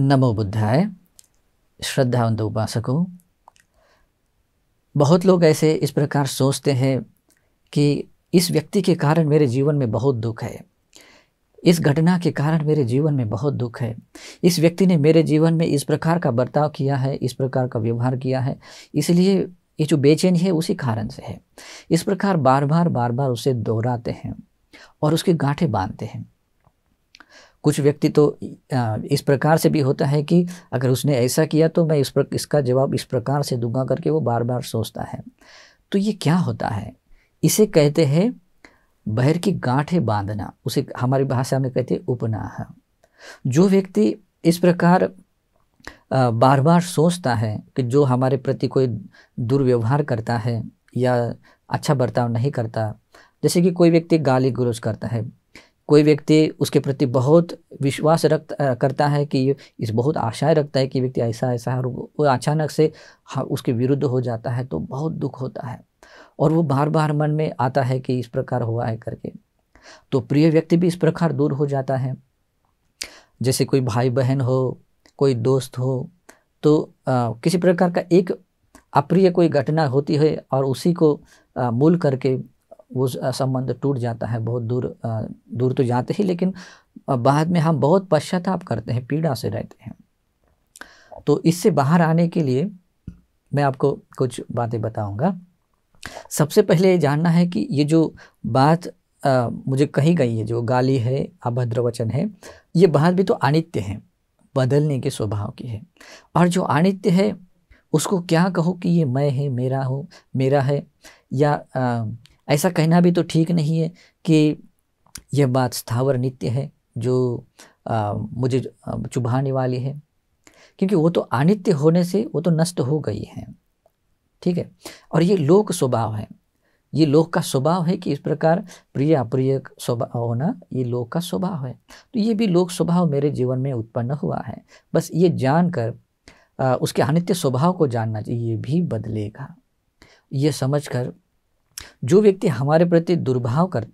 नमो बुद्धाय श्रद्धावंत उपासकों बहुत लोग ऐसे इस प्रकार सोचते हैं कि इस व्यक्ति के कारण मेरे जीवन में बहुत दुख है इस घटना के कारण मेरे जीवन में बहुत दुख है इस व्यक्ति ने मेरे जीवन में इस प्रकार का बर्ताव किया है इस प्रकार का व्यवहार किया है इसलिए ये जो बेचैनी है उसी कारण से है इस प्रकार बार बार बार बार उसे दोहराते हैं और उसके गांठे बांधते हैं कुछ व्यक्ति तो इस प्रकार से भी होता है कि अगर उसने ऐसा किया तो मैं इस प्र इसका जवाब इस प्रकार से दूंगा करके वो बार बार सोचता है तो ये क्या होता है इसे कहते हैं बहर की गांठें बांधना उसे हमारी भाषा में कहते हैं उपनाह जो व्यक्ति इस प्रकार बार बार सोचता है कि जो हमारे प्रति कोई दुर्व्यवहार करता है या अच्छा बर्ताव नहीं करता जैसे कि कोई व्यक्ति गाली गलोच करता है कोई व्यक्ति उसके प्रति बहुत विश्वास रख करता है कि इस बहुत आशाएं रखता है कि व्यक्ति ऐसा ऐसा है और वो अचानक से हाँ, उसके विरुद्ध हो जाता है तो बहुत दुख होता है और वो बार बार मन में आता है कि इस प्रकार हुआ है करके तो प्रिय व्यक्ति भी इस प्रकार दूर हो जाता है जैसे कोई भाई बहन हो कोई दोस्त हो तो आ, किसी प्रकार का एक अप्रिय कोई घटना होती है और उसी को आ, मूल करके वो संबंध टूट जाता है बहुत दूर दूर तो जाते ही लेकिन बाद में हम बहुत पश्चाताप करते हैं पीड़ा से रहते हैं तो इससे बाहर आने के लिए मैं आपको कुछ बातें बताऊंगा सबसे पहले ये जानना है कि ये जो बात आ, मुझे कही गई है जो गाली है अभद्र वचन है ये बात भी तो अनित्य है बदलने के स्वभाव की है और जो अनित्य है उसको क्या कहो कि ये मैं है मेरा हो मेरा है या आ, ऐसा कहना भी तो ठीक नहीं है कि यह बात स्थावर नित्य है जो आ, मुझे चुभाने वाली है क्योंकि वो तो अनित्य होने से वो तो नष्ट हो गई है ठीक है और ये लोक स्वभाव है ये लोक का स्वभाव है कि इस प्रकार प्रिय अप्रिय स्वभाव होना ये लोक का स्वभाव है तो ये भी लोक स्वभाव मेरे जीवन में उत्पन्न हुआ है बस ये जानकर उसके अनित्य स्वभाव को जानना चाहिए ये भी बदलेगा ये समझकर जो व्यक्ति हमारे प्रति दुर्भाव कर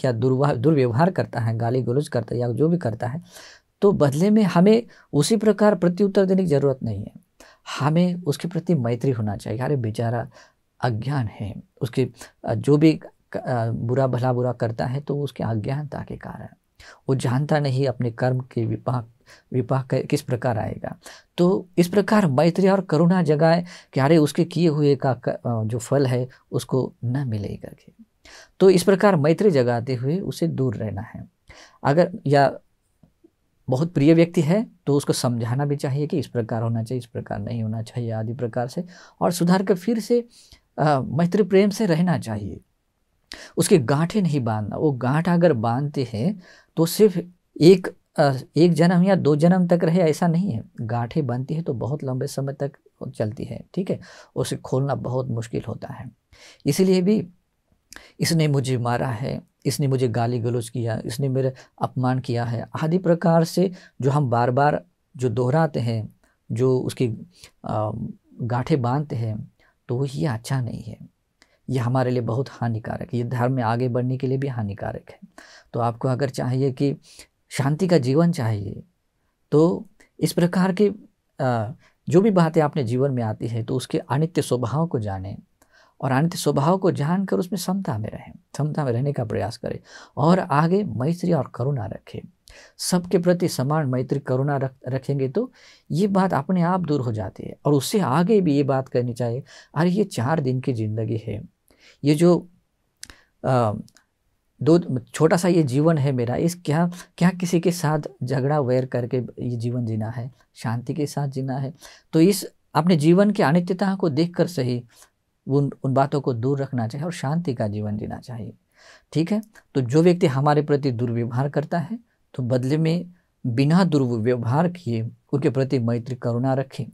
क्या दुर्भाव दुर्व्यवहार करता है गाली गलोज करता है या जो भी करता है तो बदले में हमें उसी प्रकार प्रत्युत्तर देने की ज़रूरत नहीं है हमें उसके प्रति मैत्री होना चाहिए अरे बेचारा अज्ञान है उसके जो भी बुरा भला बुरा करता है तो उसके अज्ञानता के कारण वो जानता नहीं अपने कर्म के विपाक विपाक किस प्रकार आएगा तो इस प्रकार मैत्री और करुणा जगाए कि अरे उसके किए हुए का जो फल है उसको न मिलेगा कि तो इस प्रकार मैत्री जगाते हुए उसे दूर रहना है अगर या बहुत प्रिय व्यक्ति है तो उसको समझाना भी चाहिए कि इस प्रकार होना चाहिए इस प्रकार नहीं होना चाहिए आदि प्रकार से और सुधार कर फिर से मैत्री प्रेम से रहना चाहिए उसके गांठें नहीं बांधना वो गांठ अगर बांधते हैं तो सिर्फ एक एक जन्म या दो जन्म तक रहे ऐसा नहीं है गांठें बनती है तो बहुत लंबे समय तक चलती है ठीक है उसे खोलना बहुत मुश्किल होता है इसलिए भी इसने मुझे मारा है इसने मुझे गाली गलोच किया इसने मेरा अपमान किया है आदि प्रकार से जो हम बार बार जो दोहराते हैं जो उसकी गांठें बांधते हैं तो ये अच्छा नहीं है ये हमारे लिए बहुत हानिकारक है ये धर्म में आगे बढ़ने के लिए भी हानिकारक है तो आपको अगर चाहिए कि शांति का जीवन चाहिए तो इस प्रकार के जो भी बातें आपने जीवन में आती है तो उसके अनित्य स्वभाव को जानें और अनित्य स्वभाव को जानकर उसमें क्षमता में रहें क्षमता में रहने का प्रयास करें और आगे मैत्री और करुणा रखें सबके प्रति समान मैत्री करुणा रख रखेंगे तो ये बात अपने आप दूर हो जाती है और उससे आगे भी ये बात करनी चाहिए अरे ये चार दिन की ज़िंदगी है ये जो आ, दो छोटा सा ये जीवन है मेरा इस क्या क्या किसी के साथ झगड़ा वैर करके ये जीवन जीना है शांति के साथ जीना है तो इस अपने जीवन की अनित्यता को देख कर सही उन उन बातों को दूर रखना चाहिए और शांति का जीवन जीना चाहिए ठीक है तो जो व्यक्ति हमारे प्रति दुर्व्यवहार करता है तो बदले में बिना दुर्व्यवहार किए उनके प्रति मैत्री करुणा रखें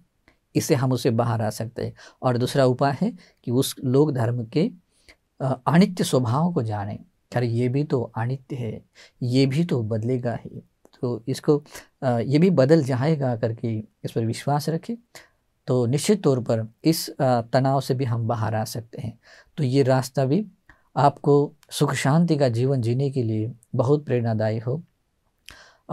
इससे हम उसे बाहर आ सकते हैं और दूसरा उपाय है कि उस लोक धर्म के अनित्य स्वभाव को जाने अरे ये भी तो अनित्य है ये भी तो बदलेगा ही तो इसको ये भी बदल जाएगा करके इस पर विश्वास रखे तो निश्चित तौर पर इस तनाव से भी हम बाहर आ सकते हैं तो ये रास्ता भी आपको सुख शांति का जीवन जीने के लिए बहुत प्रेरणादायी हो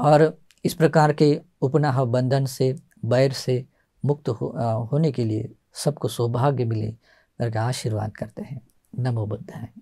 और इस प्रकार के उपनाह बंधन से बैर से मुक्त हो, आ, होने के लिए सबको सौभाग्य मिले करके आशीर्वाद करते हैं Nam Mô Bổn Thầy